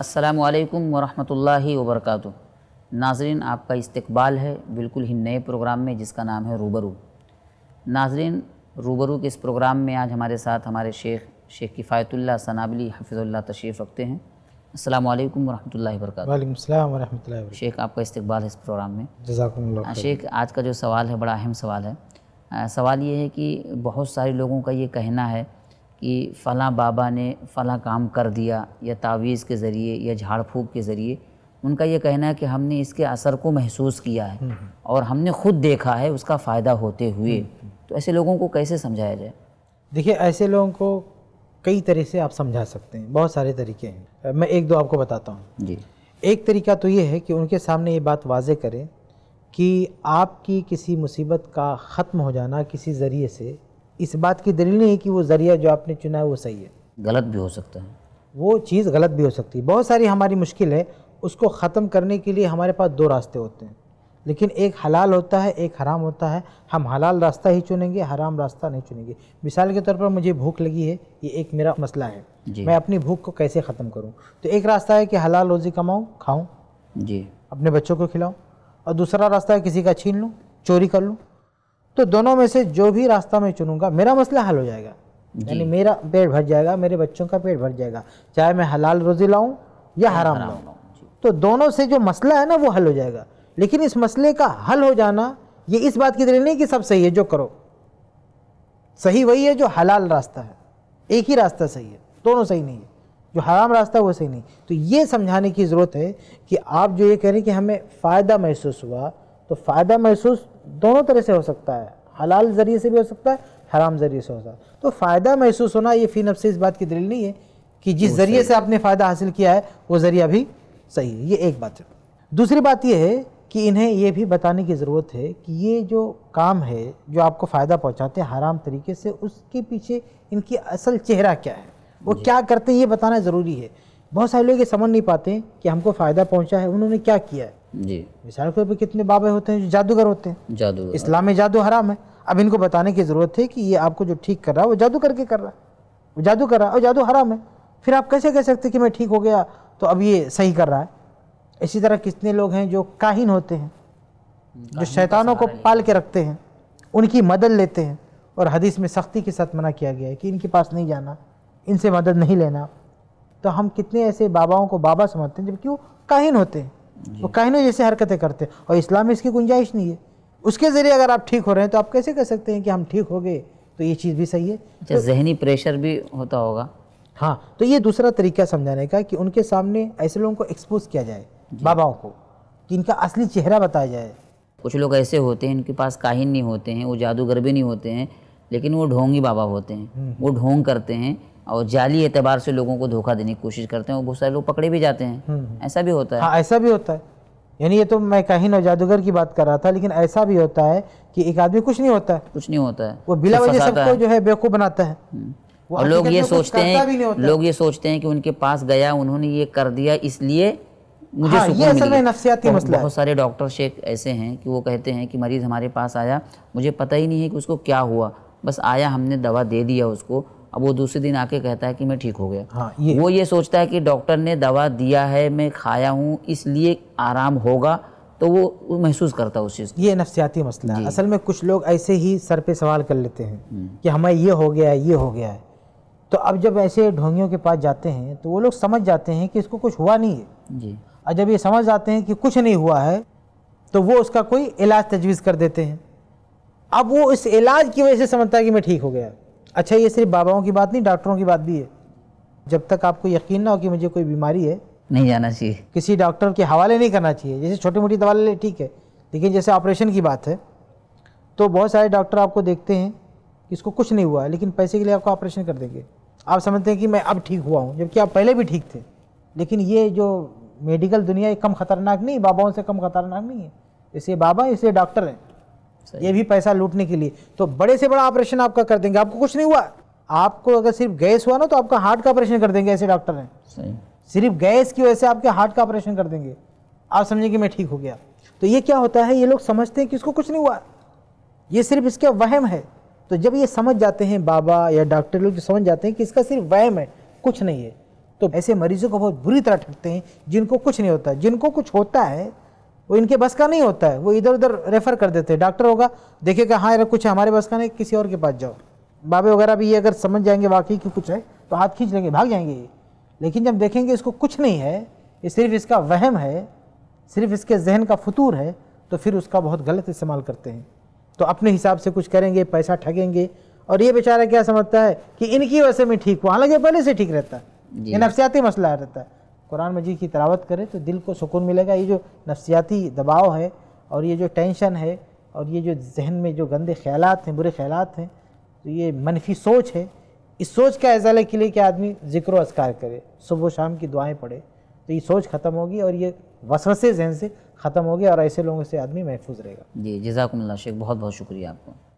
असलकम वरहमल वबरक नाजरीन आपका इस्तबाल है बिल्कुल ही नए प्रोग्राम में जिसका नाम है रूबरू नाजरन रूबरू के इस प्रोग्राम में आज हमारे साथ हमारे शेख शेख किफ़ायतुल्ला सनाबली हफिज़ुल्ला तशरीफ़ रखते हैं अल्लाम वरहमल वर्क शेख आपका इस्तबाल है इस प्रोग्राम में हाँ, शेख आज का जो सवाल है बड़ा अहम सवाल है सवाल ये है कि बहुत सारे लोगों का ये कहना है कि फ़लाँ बाबा ने फ़लाँ काम कर दिया या तावीज़ के ज़रिए या झाड़ फूँक के ज़रिए उनका यह कहना है कि हमने इसके असर को महसूस किया है हम्म, हम्म। और हमने खुद देखा है उसका फ़ायदा होते हुए हम्म, तो ऐसे लोगों को कैसे समझाया जाए देखिए ऐसे लोगों को कई तरह से आप समझा सकते हैं बहुत सारे तरीके हैं मैं एक दो आपको बताता हूँ जी एक तरीका तो ये है कि उनके सामने ये बात वाजे करें कि आपकी किसी मुसीबत का ख़त्म हो जाना किसी ज़रिए से इस बात की दलील नहीं है कि वो ज़रिया जो आपने चुना है वो सही है गलत भी हो सकता है वो चीज़ गलत भी हो सकती है बहुत सारी हमारी मुश्किल है उसको ख़त्म करने के लिए हमारे पास दो रास्ते होते हैं लेकिन एक हलाल होता है एक हराम होता है हम हलाल रास्ता ही चुनेंगे हराम रास्ता नहीं चुनेंगे मिसाल के तौर पर मुझे भूख लगी है ये एक मेरा मसला है मैं अपनी भूख को कैसे ख़त्म करूँ तो एक रास्ता है कि हलाल रोज़ी कमाऊँ खाऊँ जी अपने बच्चों को खिलाऊँ और दूसरा रास्ता है किसी का छीन लूँ चोरी कर लूँ तो दोनों में से जो भी रास्ता मैं चुनूंगा मेरा मसला हल हो जाएगा यानी मेरा पेट भर जाएगा मेरे बच्चों का पेट भर जाएगा चाहे मैं हलाल रोज़ी लाऊं या हराम लाऊं तो दोनों से जो मसला है ना वो हल हो जाएगा लेकिन इस मसले का हल हो जाना ये इस बात की दलील नहीं कि सब सही है जो करो सही वही है जो हलाल रास्ता है एक ही रास्ता सही है दोनों सही नहीं है जो हराम रास्ता वो सही नहीं तो ये समझाने की ज़रूरत है कि आप जो ये कह रहे हैं कि हमें फ़ायदा महसूस हुआ तो फ़ायदा महसूस दोनों तरह से हो सकता है हलाल ज़रिए से भी हो सकता है हराम ज़रिए से हो सकता है तो फ़ायदा महसूस होना ये फ़ी नफ्स इस बात की दलील नहीं है कि जिस ज़रिए से आपने फ़ायदा हासिल किया है वो ज़रिया भी सही है ये एक बात है दूसरी बात यह है कि इन्हें ये भी बताने की ज़रूरत है कि ये जो काम है जो आपको फ़ायदा पहुँचाते हैं हराम तरीके से उसके पीछे इनकी असल चेहरा क्या है वो क्या करते हैं ये बताना ज़रूरी है बहुत सारे लोग ये समझ नहीं पाते कि हमको फ़ायदा पहुंचा है उन्होंने क्या किया है जी मिसाल के तौर पर कितने बाबे होते हैं जो जादूगर होते हैं जादू इस्लाम में जादू हराम है अब इनको बताने की ज़रूरत है कि ये आपको जो ठीक कर रहा है वो जादू करके कर रहा है वो जादू कर रहा है और जादू हराम है फिर आप कैसे कह सकते कि मैं ठीक हो गया तो अब ये सही कर रहा है इसी तरह कितने लोग हैं जो काहिन होते हैं जो शैतानों को पाल के रखते हैं उनकी मदद लेते हैं और हदीस में सख्ती के साथ मना किया गया है कि इनके पास नहीं जाना इनसे मदद नहीं लेना तो हम कितने ऐसे बाबाओं को बाबा समझते हैं जबकि वो काहिन होते हैं वो काहिनों जैसे हरकतें करते हैं और इस्लाम में इसकी गुंजाइश नहीं है उसके ज़रिए अगर आप ठीक हो रहे हैं तो आप कैसे कह सकते हैं कि हम ठीक हो गए तो ये चीज़ भी सही है अच्छा, तो जहनी प्रेशर भी होता होगा हाँ तो ये दूसरा तरीका समझाने का कि उनके सामने ऐसे लोगों को एक्सपोज किया जाए बाबाओं को कि इनका असली चेहरा बताया जाए कुछ लोग ऐसे होते हैं इनके पास काहिन नहीं होते हैं वो जादूगर भी नहीं होते हैं लेकिन वो ढोंगी बाबा होते हैं हम्म, वो हम्म। ढोंग करते हैं और जाली एतबार से लोगों को धोखा देने की कोशिश करते हैं और बहुत सारे लोग पकड़े भी जाते हैं हम्म, हम्म। ऐसा भी होता है हाँ ऐसा भी होता है यानी ये तो मैं कहीं ना जादूगर की बात कर रहा था लेकिन ऐसा भी होता है कि एक आदमी कुछ नहीं होता है कुछ नहीं होता है वो बिला वजह सबको जो है बेवकूफ़ बनाता है हम्म। और लोग ये सोचते हैं लोग ये सोचते हैं कि उनके पास गया उन्होंने ये कर दिया इसलिए मुझे हाँ, ये असल तो मसला बहुत सारे डॉक्टर शेख ऐसे हैं कि वो कहते हैं कि मरीज़ हमारे पास आया मुझे पता ही नहीं है कि उसको क्या हुआ बस आया हमने दवा दे दिया उसको अब वो दूसरे दिन आके कहता है कि मैं ठीक हो गया हाँ, ये वो ये सोचता है कि डॉक्टर ने दवा दिया है मैं खाया हूँ इसलिए आराम होगा तो वो महसूस करता है उस चीज़ ये नफसियाती मसला है असल में कुछ लोग ऐसे ही सर पे सवाल कर लेते हैं हम्म। कि हमें ये हो गया है ये हो गया है तो अब जब ऐसे ढोंगियों के पास जाते हैं तो वो लोग समझ जाते हैं कि इसको कुछ हुआ नहीं है जी और जब ये समझ जाते हैं कि कुछ नहीं हुआ है तो वो उसका कोई इलाज तजवीज़ कर देते हैं अब वो इस इलाज की वजह से समझता है कि मैं ठीक हो गया अच्छा ये सिर्फ बाबाओं की बात नहीं डॉक्टरों की बात भी है जब तक आपको यकीन ना हो कि मुझे कोई बीमारी है नहीं जाना चाहिए किसी डॉक्टर के हवाले नहीं करना चाहिए जैसे छोटी मोटी दवा ले ठीक है लेकिन जैसे ऑपरेशन की बात है तो बहुत सारे डॉक्टर आपको देखते हैं कि इसको कुछ नहीं हुआ है लेकिन पैसे के लिए आपको ऑपरेशन कर देंगे आप समझते हैं कि मैं अब ठीक हुआ हूँ जबकि आप पहले भी ठीक थे लेकिन ये जो मेडिकल दुनिया एक कम ख़तरनाक नहीं बाबाओं से कम ख़तरनाक नहीं है इसलिए बाबा इसलिए डॉक्टर हैं ये भी पैसा लूटने के लिए तो बड़े से बड़ा ऑपरेशन आपका कर देंगे आपको कुछ नहीं हुआ आपको अगर सिर्फ गैस हुआ ना तो आपका हार्ट का ऑपरेशन कर देंगे ऐसे डॉक्टर हैं सिर्फ गैस की वजह से आपके हार्ट का ऑपरेशन कर देंगे आप समझेंगे मैं ठीक हो गया तो ये क्या होता है ये लोग समझते हैं कि इसको कुछ नहीं हुआ ये सिर्फ इसका वहम है तो जब ये समझ जाते हैं बाबा या डॉक्टर लोग तो समझ जाते हैं कि इसका सिर्फ वहम है कुछ नहीं है तो ऐसे मरीजों को बहुत बुरी तरह ठगते हैं जिनको कुछ नहीं होता जिनको कुछ होता है वो इनके बस का नहीं होता है वो इधर उधर रेफ़र कर देते हैं डॉक्टर होगा देखेगा हाँ यार कुछ हमारे बस का नहीं किसी और के पास जाओ बाबे वगैरह भी ये अगर समझ जाएंगे वाकई कि कुछ है तो हाथ खींच लेंगे भाग जाएंगे ये लेकिन जब देखेंगे इसको कुछ नहीं है ये सिर्फ इसका वहम है सिर्फ इसके जहन का फतूर है तो फिर उसका बहुत गलत इस्तेमाल करते हैं तो अपने हिसाब से कुछ करेंगे पैसा ठगेंगे और ये बेचारा क्या समझता है कि इनकी वजह से मैं ठीक हुआ हालांकि पहले से ठीक रहता है ये नफसियाती मसला रहता है कुरान मजीद की तलावत करें तो दिल को सुकून मिलेगा ये जो नफसियाती दबाव है और ये जो टेंशन है और ये जो जहन में जो गंदे ख्याल हैं बुरे ख्याल हैं तो ये मनफी सोच है इस सोच का अजाले के लिए कि आदमी ज़िक्र असकार करे सुबह शाम की दुआएं पढ़े तो ये सोच ख़त्म होगी और ये वसवसे जहन से ख़त्म होगी और ऐसे लोगों से आदमी महफूज रहेगा जी जजाकल्ला शेख बहुत बहुत शुक्रिया आपको